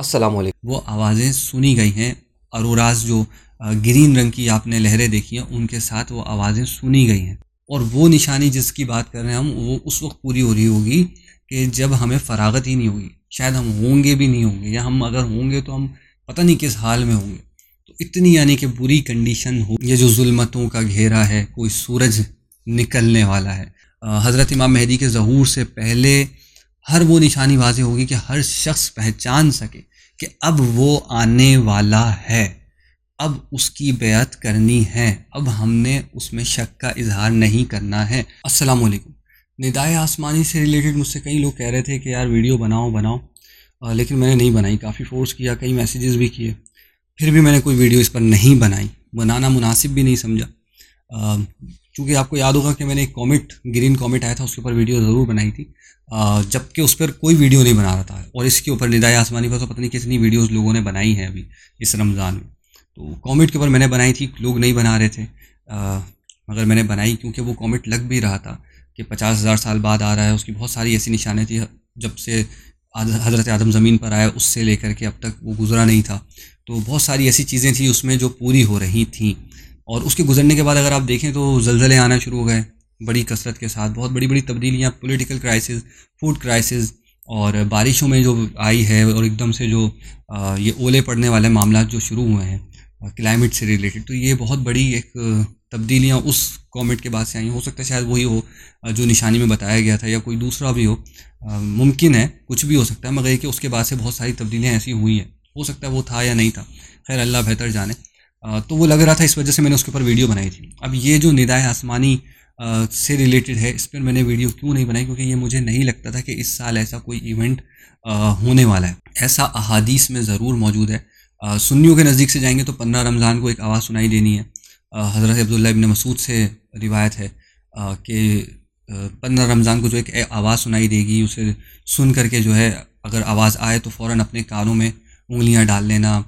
अस्सलाम वालेकुम वो आवाज़ें सुनी गई हैं अरोराज जो ग्रीन रंग की आपने लहरें देखी हैं उनके साथ वो आवाज़ें सुनी गई हैं और वो निशानी जिसकी बात कर रहे हैं हम वो उस वक्त पूरी हो रही होगी कि जब हमें फरागत ही नहीं होगी शायद हम होंगे भी नहीं होंगे या हम अगर होंगे तो हम पता नहीं किस हाल में होंगे तो इतनी यानी कि बुरी कंडीशन हो ये जो जुल्मतों का घेरा है कोई सूरज निकलने वाला है हज़रत इमाम मेहदी के जहूर से पहले हर वो निशानी वाजे होगी कि हर शख्स पहचान सके कि अब वो आने वाला है अब उसकी बेत करनी है अब हमने उसमें शक का इजहार नहीं करना है अस्सलाम वालेकुम निदाय आसमानी से रिलेटेड मुझसे कई लोग कह रहे थे कि यार वीडियो बनाओ बनाओ लेकिन मैंने नहीं बनाई काफ़ी फोर्स किया कई मैसेजेस भी किए फिर भी मैंने कोई वीडियो इस पर नहीं बनाई बनाना मुनासिब भी नहीं समझा चूँकि आपको याद होगा कि मैंने एक कॉमेट ग्रीन कॉमेट आया था उसके ऊपर वीडियो ज़रूर बनाई थी जबकि उस पर कोई वीडियो नहीं बना रहा था और इसके ऊपर निदाय आसमानी पर तो पता नहीं कितनी वीडियोज़ लोगों ने बनाई हैं अभी इस रमज़ान में तो कॉमेट के ऊपर मैंने बनाई थी लोग नहीं बना रहे थे मगर मैंने बनाई क्योंकि वो कॉमेट लग भी रहा था कि पचास हज़ार साल बाद आ रहा है उसकी बहुत सारी ऐसी निशानें थी जब से हज़रत आदम ज़मीन पर आया उससे लेकर के अब तक वो गुज़रा नहीं था तो बहुत सारी ऐसी चीज़ें थी उसमें जो पूरी हो रही थी और उसके गुजरने के बाद अगर आप देखें तो जलजले आना शुरू हो गए बड़ी कसरत के साथ बहुत बड़ी बड़ी तब्दीलियाँ पोलिटिकल क्राइसिस फूड क्राइसिस और बारिशों में जो आई है और एकदम से जो ये ओले पड़ने वाले मामला जो शुरू हुए हैं क्लाइमेट से रिलेटेड तो ये बहुत बड़ी एक तब्दीलियाँ उस कॉमेट के बाद से आई हो सकता है शायद वही हो जो निशानी में बताया गया था या कोई दूसरा भी हो मुमकिन है कुछ भी हो सकता है मगर ये कि उसके बाद से बहुत सारी तब्दीलियाँ ऐसी हुई हैं हो सकता है वो था या नहीं था खैर अल्लाह बेहतर जाने तो वो लग रहा था इस वजह से मैंने उसके ऊपर वीडियो बनाई थी अब ये जो निदाय आसमानी से रिलेटेड है इस पर मैंने वीडियो क्यों नहीं बनाई क्योंकि ये मुझे नहीं लगता था कि इस साल ऐसा कोई इवेंट होने वाला है ऐसा अहादीस में ज़रूर मौजूद है सुन्नियों के नज़दीक से जाएंगे तो पंद्रह रमज़ान को एक आवाज़ सुनाई देनी है हज़रत अब्दुल्ला इबन मसूद से रिवायत है कि पंद्रह रमज़ान को जो एक आवाज़ सुनाई देगी उसे सुन करके जो है अगर आवाज़ आए तो फ़ौर अपने कानों में उंगलियाँ डाल लेना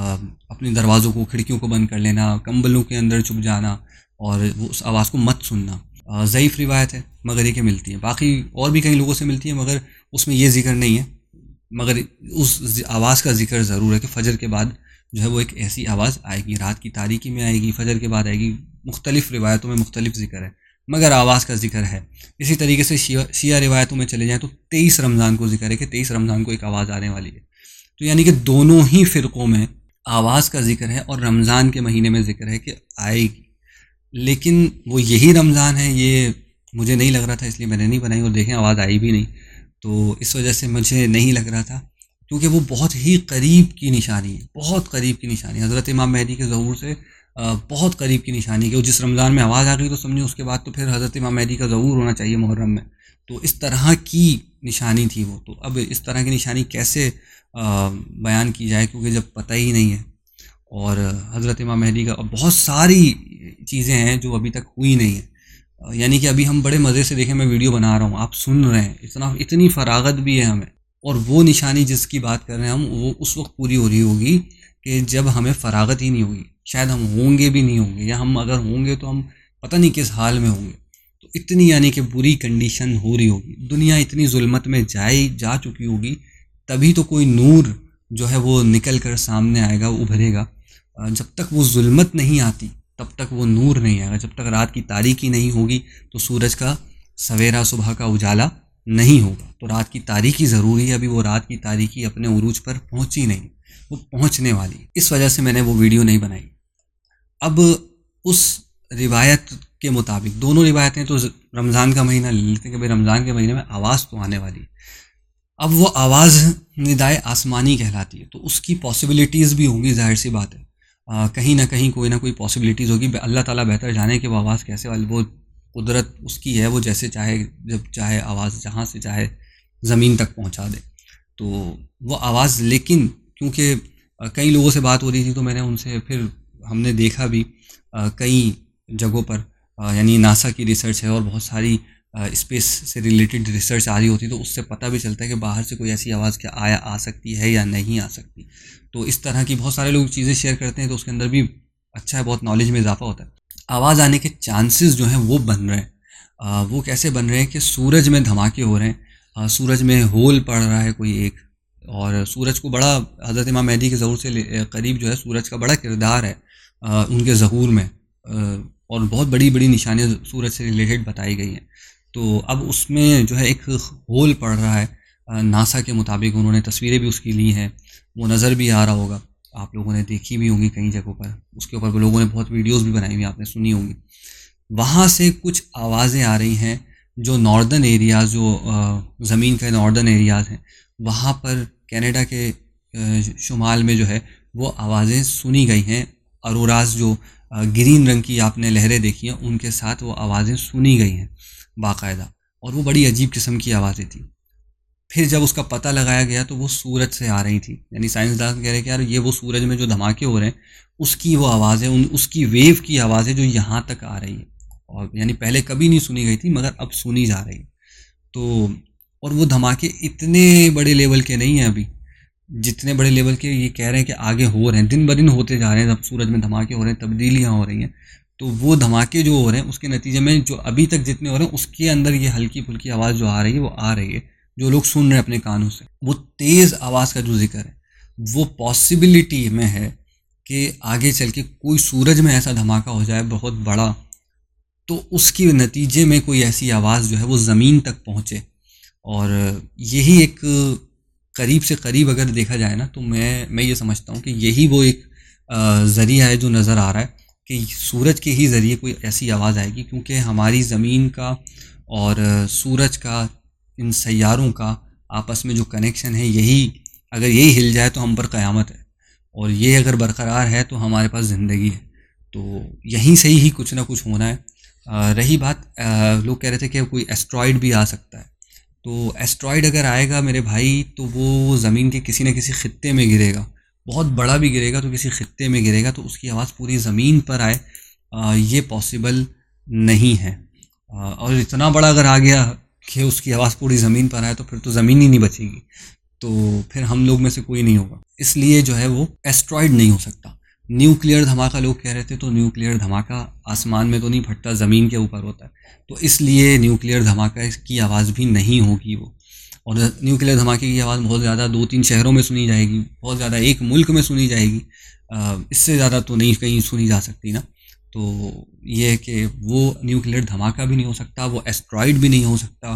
अपने दरवाज़ों को खिड़कियों को बंद कर लेना कंबलों के अंदर छुप जाना और वो उस आवाज़ को मत सुनना ज़यीफ़ रिवायत है मगर ये मिलती है बाकी और भी कई लोगों से मिलती है मगर उसमें ये जिक्र नहीं है मगर उस आवाज़ का जिक्र ज़रूर है कि फ़जर के बाद जो है वो एक ऐसी आवाज़ आएगी रात की तारीकी में आएगी फ़जर के बाद आएगी मुख्तलिफ़ रिवायतों में मुख्तलिफ ज़िक्र है मगर आवाज़ का जिक्र है इसी तरीके से शिया रिवायतों में चले जाएँ तो तेईस रमज़ान को जिक्र है कि तेईस रमज़ान को एक आवाज़ आने वाली है तो यानी कि दोनों ही फ़िरक़ों में आवाज़ का जिक्र है और रमज़ान के महीने में जिक्र है कि आएगी लेकिन वो यही रमज़ान है ये मुझे नहीं लग रहा था इसलिए मैंने नहीं बनाई और देखें आवाज़ आई भी नहीं तो इस वजह से मुझे नहीं लग रहा था क्योंकि वो बहुत ही करीब की निशानी है बहुत करीब की निशानी हज़रत इमाम मेहदी के ज़हूर से बहुत करीब की निशानी है कि जिस रमज़ान में आवाज़ आ गई तो समझो उसके बाद तो फिर हज़रत इमाम मेहदी का ज़हूर होना चाहिए मुहर्रम में तो इस तरह की निशानी थी वो तो अब इस तरह की निशानी कैसे बयान की जाए क्योंकि जब पता ही नहीं है और हज़रत इमाम महदी का अब बहुत सारी चीज़ें हैं जो अभी तक हुई नहीं है यानी कि अभी हम बड़े मज़े से देखें मैं वीडियो बना रहा हूँ आप सुन रहे हैं इतना इतनी फरागत भी है हमें और वो निशानी जिसकी बात कर रहे हैं हम वो उस वक्त पूरी हो रही होगी कि जब हमें फरागत ही नहीं होगी शायद हम होंगे भी नहीं होंगे या हम अगर होंगे तो हम पता नहीं किस हाल में होंगे इतनी यानी कि बुरी कंडीशन हो रही होगी दुनिया इतनी जुलमत में जाए जा चुकी होगी तभी तो कोई नूर जो है वो निकल कर सामने आएगा उभरेगा जब तक वो जुलमत नहीं आती तब तक वो नूर नहीं आएगा जब तक रात की तारीकी नहीं होगी तो सूरज का सवेरा सुबह का उजाला नहीं होगा तो रात की तारीकी ज़रूरी है अभी वो रात की तारीकी अपने उरूज पर पहुंची नहीं वो पहुंचने वाली इस वजह से मैंने वो वीडियो नहीं बनाई अब उस रिवायत के मुताबिक दोनों रिवायतें तो रमज़ान का महीना ले लेते हैं कि भाई रमज़ान के महीने में आवाज़ तो आने वाली अब वो आवाज़ निदाय आसमानी कहलाती है तो उसकी पॉसिबिलिटीज़ भी होंगी जाहिर सी बात है आ, कहीं ना कहीं कोई ना कोई पॉसिबिलिटीज़ होगी अल्लाह ताला बेहतर जाने कि वो आवाज़ कैसे वाली वो कुदरत उसकी है वो जैसे चाहे जब चाहे आवाज़ जहाँ से चाहे ज़मीन तक पहुँचा दे तो वो आवाज़ लेकिन क्योंकि कई लोगों से बात हो रही थी तो मैंने उनसे फिर हमने देखा भी कई जगहों पर यानी नासा की रिसर्च है और बहुत सारी स्पेस से रिलेटेड रिसर्च आ रही होती है तो उससे पता भी चलता है कि बाहर से कोई ऐसी आवाज़ क्या आया आ सकती है या नहीं आ सकती तो इस तरह की बहुत सारे लोग चीज़ें शेयर करते हैं तो उसके अंदर भी अच्छा है बहुत नॉलेज में इजाफा होता है आवाज़ आने के चांसेस जो हैं वो बन रहे हैं वो कैसे बन रहे हैं कि सूरज में धमाके हो रहे हैं सूरज में होल पड़ रहा है कोई एक और सूरज को बड़ा हज़रत इमाम मेहदी के ज़हूर से करीब जो है सूरज का बड़ा किरदार है उनके ज़हूर में और बहुत बड़ी बड़ी निशानियाँ सूरज से रिलेटेड बताई गई हैं तो अब उसमें जो है एक होल पड़ रहा है नासा के मुताबिक उन्होंने तस्वीरें भी उसकी ली हैं वो नज़र भी आ रहा होगा आप लोगों ने देखी भी होंगी कई जगहों पर उसके ऊपर लोगों ने बहुत वीडियोस भी बनाई हुई आपने सुनी होंगी वहाँ से कुछ आवाज़ें आ रही हैं जो नॉर्दर्न एरियाज़ जो ज़मीन के नॉर्दर्न एरियाज़ हैं वहाँ पर कनाडा के शुमाल में जो है वो आवाज़ें सुनी गई हैं अरोराज जो ग्रीन रंग की आपने लहरें देखी हैं उनके साथ वो आवाज़ें सुनी गई हैं बाकायदा और वो बड़ी अजीब किस्म की आवाज़ें थी फिर जब उसका पता लगाया गया तो वो सूरज से आ रही थी यानी साइंसदान कह रहे कि यार ये वो सूरज में जो धमाके हो रहे हैं उसकी वो आवाज़ें उन उसकी वेव की आवाज़ें जो यहाँ तक आ रही है और यानी पहले कभी नहीं सुनी गई थी मगर अब सुनी जा रही है तो और वो धमाके इतने बड़े लेवल के नहीं हैं अभी जितने बड़े लेवल के ये कह रहे हैं कि आगे हो रहे हैं दिन ब दिन होते जा रहे हैं जब सूरज में धमाके हो रहे हैं तब्दीलियाँ हो रही हैं तो वो धमाके जो हो रहे हैं उसके नतीजे में जो अभी तक जितने हो रहे हैं उसके अंदर ये हल्की फुल्की आवाज़ जो आ रही है वो आ रही है जो लोग सुन रहे हैं अपने कानों से वो तेज़ आवाज़ का जो जिक्र है वो पॉसिबिलिटी में है कि आगे चल के कोई सूरज में ऐसा धमाका हो जाए बहुत बड़ा तो उसके नतीजे में कोई ऐसी आवाज़ जो है वो ज़मीन तक पहुँचे और यही एक करीब से करीब अगर देखा जाए ना तो मैं मैं ये समझता हूँ कि यही वो एक ज़रिया है जो नज़र आ रहा है कि सूरज के ही ज़रिए कोई ऐसी आवाज़ आएगी क्योंकि हमारी ज़मीन का और सूरज का इन सैारों का आपस में जो कनेक्शन है यही अगर यही हिल जाए तो हम पर क़यामत है और ये अगर बरकरार है तो हमारे पास ज़िंदगी है तो यहीं से ही कुछ ना कुछ होना है आ, रही बात लोग कह रहे थे कि कोई एस्ट्रॉयड भी आ सकता है तो एस्ट्रॉयड अगर आएगा मेरे भाई तो वो ज़मीन के किसी न किसी खत्े में गिरेगा बहुत बड़ा भी गिरेगा तो किसी खत्े में गिरेगा तो उसकी आवाज़ पूरी ज़मीन पर आए आ, ये पॉसिबल नहीं है आ, और इतना बड़ा अगर आ गया कि उसकी आवाज़ पूरी ज़मीन पर आए तो फिर तो ज़मीन ही नहीं बचेगी तो फिर हम लोग में से कोई नहीं होगा इसलिए जो है वो एस्ट्रॉयड नहीं हो सकता न्यूक्लियर धमाका लोग कह रहे थे तो न्यूक्लियर धमाका आसमान में तो नहीं फटता ज़मीन के ऊपर होता है तो इसलिए न्यूक्लियर धमाका की आवाज़ भी नहीं होगी वो और न्यूक्लियर धमाके की आवाज़ बहुत ज़्यादा दो तीन शहरों में सुनी जाएगी बहुत ज़्यादा एक मुल्क में सुनी जाएगी इससे ज़्यादा तो नहीं कहीं सुनी जा सकती ना तो ये है कि वो न्यूक्लियर धमाका भी नहीं हो सकता वो एस्ट्रॉइड भी नहीं हो सकता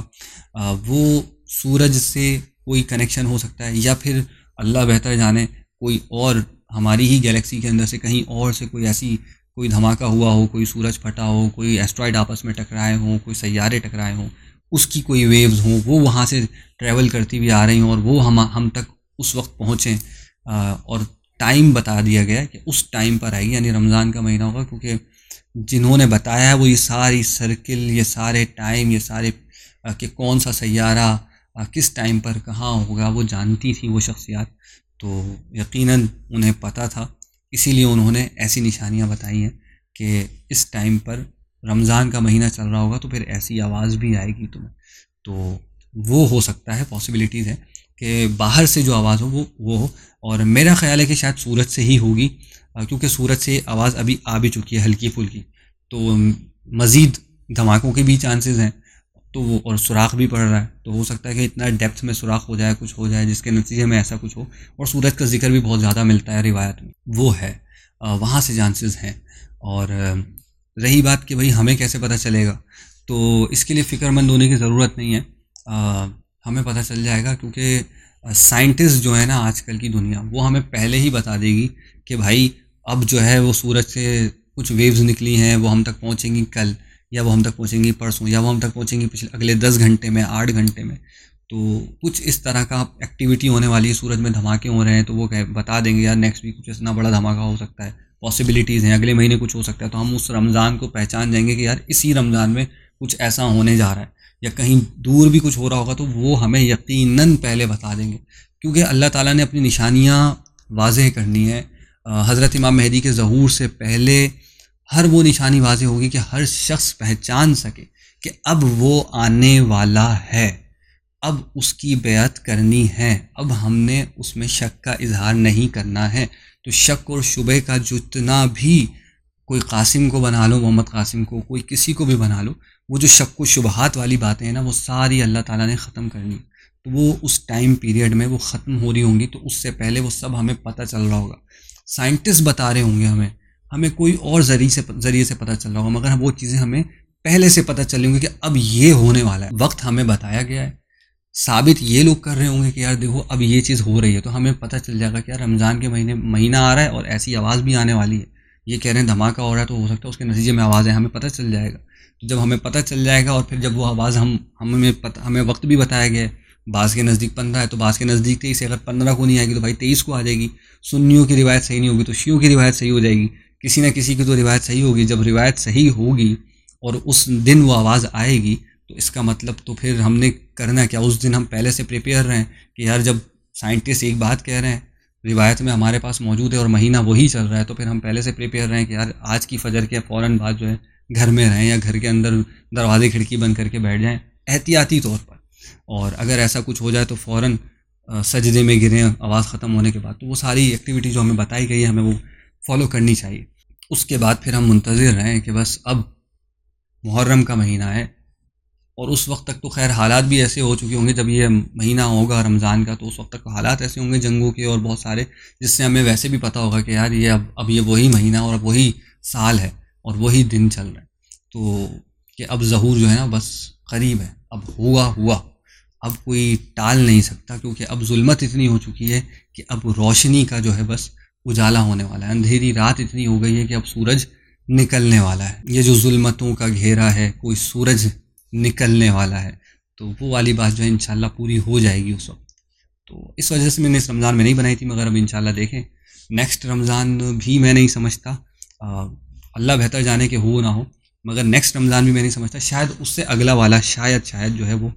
वो सूरज से कोई कनेक्शन हो सकता है या फिर अल्लाह बेहतर जाने कोई और हमारी ही गैलेक्सी के अंदर से कहीं और से कोई ऐसी कोई धमाका हुआ हो कोई सूरज फटा हो कोई एस्ट्रॉयड आपस में टकराए हों कोई सैारे टकराए हों उसकी कोई वेव्स हों वो वहाँ से ट्रैवल करती हुई आ रही हों और वो हम हम तक उस वक्त पहुँचें और टाइम बता दिया गया कि उस टाइम पर आएगी यानी रमज़ान का महीना होगा क्योंकि जिन्होंने बताया है वो ये सारी सर्किल ये सारे टाइम ये सारे कि कौन सा सैारा किस टाइम पर कहाँ होगा वो जानती थी वो शख्सियात तो यकीनन उन्हें पता था इसीलिए उन्होंने ऐसी निशानियाँ बताई हैं कि इस टाइम पर रमज़ान का महीना चल रहा होगा तो फिर ऐसी आवाज़ भी आएगी तुम्हें तो वो हो सकता है पॉसिबिलिटीज़ है कि बाहर से जो आवाज़ हो वो वो हो और मेरा ख्याल है कि शायद सूरज से ही होगी क्योंकि सूरज से आवाज़ अभी आ भी चुकी है हल्की फुल्की तो मज़ीद धमाकों के भी चांसेस हैं तो वो और सुराख भी पड़ रहा है तो हो सकता है कि इतना डेप्थ में सुराख हो जाए कुछ हो जाए जिसके नतीजे में ऐसा कुछ हो और सूरज का जिक्र भी बहुत ज़्यादा मिलता है रिवायत में वो है वहाँ से चांसेस हैं और रही बात कि भाई हमें कैसे पता चलेगा तो इसके लिए फ़िक्रमंद होने की ज़रूरत नहीं है आ, हमें पता चल जाएगा क्योंकि साइंटिस्ट जो है ना आजकल की दुनिया वो हमें पहले ही बता देगी कि भाई अब जो है वो सूरज से कुछ वेव्स निकली हैं वो हम तक पहुँचेंगी कल या वो हम तक पहुँचेंगी परसों या वो हम तक पहुँचेंगी पिछले अगले दस घंटे में आठ घंटे में तो कुछ इस तरह का एक्टिविटी होने वाली है सूरज में धमाके हो रहे हैं तो वो कह बता देंगे यार नेक्स्ट वीक कुछ इतना बड़ा धमाका हो सकता है पॉसिबिलिटीज़ हैं अगले महीने कुछ हो सकता है तो हम उस रमज़ान को पहचान जाएंगे कि यार इसी रमज़ान में कुछ ऐसा होने जा रहा है या कहीं दूर भी कुछ हो रहा होगा तो वो हमें यकीनन पहले बता देंगे क्योंकि अल्लाह ताला ने अपनी निशानियाँ वाजह करनी है हज़रत इमाम मेहदी के जहूर से पहले हर वो निशानी वाजे होगी कि हर शख्स पहचान सके कि अब वो आने वाला है अब उसकी बेत करनी है अब हमने उसमें शक का इजहार नहीं करना है तो शक और शुबे का जितना भी कोई कासिम को बना लो मोहम्मद कासिम को कोई किसी को भी बना लो वो जो शक व शुबहत वाली बातें हैं ना वो सारी अल्लाह ताला ने ख़त्म करनी तो वो उस टाइम पीरियड में वो ख़त्म हो रही होंगी तो उससे पहले वो सब हमें पता चल रहा होगा साइंटिस्ट बता रहे होंगे हमें हमें कोई और जरिए से जरिए से पता चल रहा होगा मगर वो चीज़ें हमें पहले से पता चली होंगी कि अब ये होने वाला है वक्त हमें बताया गया है साबित ये लोग कर रहे होंगे कि यार देखो अब ये चीज़ हो रही है तो हमें पता चल जाएगा कि यार रमज़ान के महीने महीना आ रहा है और ऐसी आवाज़ भी आने वाली है ये कह रहे हैं धमाका हो रहा है तो हो सकता है उसके नतीजे में आवाज़ है हमें पता चल जाएगा तो जब हमें पता चल जाएगा और फिर जब वो आवाज़ हम हमें पता हमें वक्त भी बताया गया है बास के नज़दीक पंद्रह है तो बास के नज़दीक तेईस है अगर पंद्रह को नहीं आएगी तो भाई तेईस को आ जाएगी सुन्नियों की रिवायत सही नहीं होगी तो शियों की रिवायत सही हो जाएगी किसी ना किसी की तो रिवायत सही होगी जब रिवायत सही होगी और उस दिन वो आवाज़ आएगी तो इसका मतलब तो फिर हमने करना क्या उस दिन हम पहले से प्रिपेयर रहें कि यार जब साइंटिस्ट एक बात कह रहे हैं रिवायत में हमारे पास मौजूद है और महीना वही चल रहा है तो फिर हम पहले से प्रिपेयर रहें कि यार आज की फजर के फ़ौर बाद जो है घर में रहें या घर के अंदर दरवाजे खिड़की बंद करके बैठ जाएँ एहतियाती तौर पर और अगर ऐसा कुछ हो जाए तो फ़ौर सजदे में गिरें आवाज़ ख़त्म होने के बाद तो वो सारी एक्टिविटी जो हमें बताई गई है हमें वो फॉलो करनी चाहिए उसके बाद फिर हम मुंतज़िर रहें कि बस अब मुहर्रम का महीना है और उस वक्त तक तो खैर हालात भी ऐसे हो चुके होंगे जब ये महीना होगा रमज़ान का तो उस वक्त तक तो हालात ऐसे होंगे जंगों के और बहुत सारे जिससे हमें वैसे भी पता होगा कि यार ये अब अब ये वही महीना और अब वही साल है और वही दिन चल रहा है तो कि अब जहूर जो है ना बस करीब है अब हुआ हुआ अब कोई टाल नहीं सकता क्योंकि अब जुल्मत इतनी हो चुकी है कि अब रोशनी का जो है बस उजाला होने वाला है अंधेरी रात इतनी हो गई है कि अब सूरज निकलने वाला है ये जो जुल्मतों का घेरा है कोई सूरज निकलने वाला है तो वो वाली बात जो है इनशाला पूरी हो जाएगी उस वक्त तो इस वजह से मैंने इस रमज़ान में नहीं बनाई थी मगर अब इन देखें नेक्स्ट रमज़ान भी मैं नहीं समझता अल्लाह बेहतर जाने के हो ना हो मगर नेक्स्ट रमज़ान भी मैं नहीं समझता शायद उससे अगला वाला शायद शायद जो है वो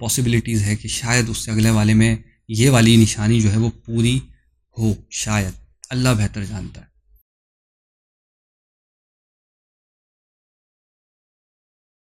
पॉसिबिलिटीज़ है कि शायद उससे अगले वाले में ये वाली निशानी जो है वो पूरी हो शायद अल्लाह बेहतर जानता है